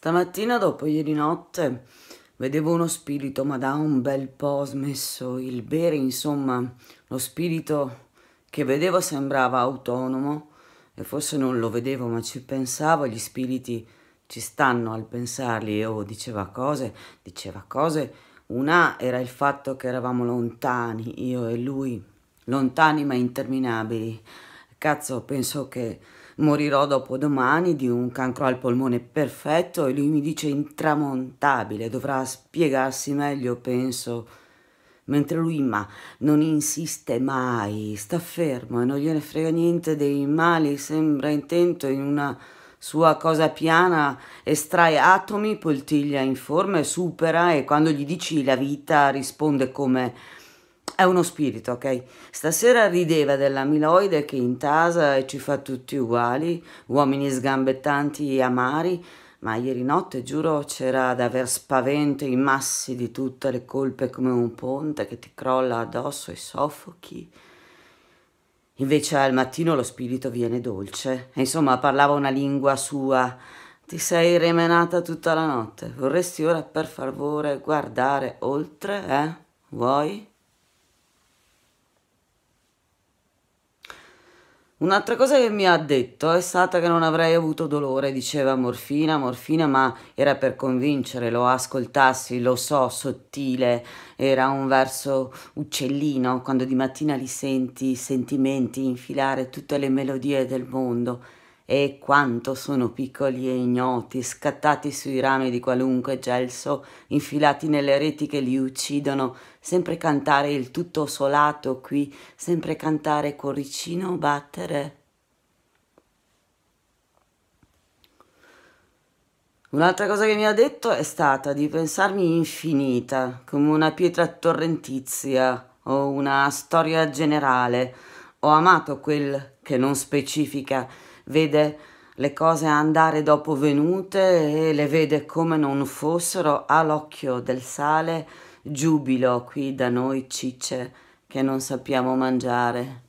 Stamattina dopo ieri notte vedevo uno spirito, ma da un bel po' smesso il bere, insomma, lo spirito che vedevo sembrava autonomo e forse non lo vedevo, ma ci pensavo, gli spiriti ci stanno al pensarli e oh, diceva cose, diceva cose. Una era il fatto che eravamo lontani, io e lui, lontani ma interminabili. Cazzo, penso che morirò dopo domani di un cancro al polmone perfetto e lui mi dice intramontabile, dovrà spiegarsi meglio, penso. Mentre lui, ma non insiste mai, sta fermo e non gliene frega niente dei mali, sembra intento in una sua cosa piana, estrae atomi, poltiglia in informe, supera e quando gli dici la vita risponde come è uno spirito, ok? Stasera rideva della miloide che intasa e ci fa tutti uguali, uomini sgambettanti e amari, ma ieri notte, giuro, c'era da aver spavento i massi di tutte le colpe come un ponte che ti crolla addosso e soffochi. Invece al mattino lo spirito viene dolce, e insomma parlava una lingua sua. Ti sei remenata tutta la notte, vorresti ora per favore guardare oltre, eh? Vuoi? Un'altra cosa che mi ha detto è stata che non avrei avuto dolore, diceva morfina, morfina, ma era per convincere, lo ascoltassi, lo so, sottile, era un verso uccellino, quando di mattina li senti, sentimenti infilare tutte le melodie del mondo e quanto sono piccoli e ignoti, scattati sui rami di qualunque gelso, infilati nelle reti che li uccidono, sempre cantare il tutto solato qui, sempre cantare cuoricino battere. Un'altra cosa che mi ha detto è stata di pensarmi infinita, come una pietra torrentizia o una storia generale. Ho amato quel che non specifica vede le cose andare dopo venute e le vede come non fossero, ha l'occhio del sale, giubilo qui da noi cicce che non sappiamo mangiare.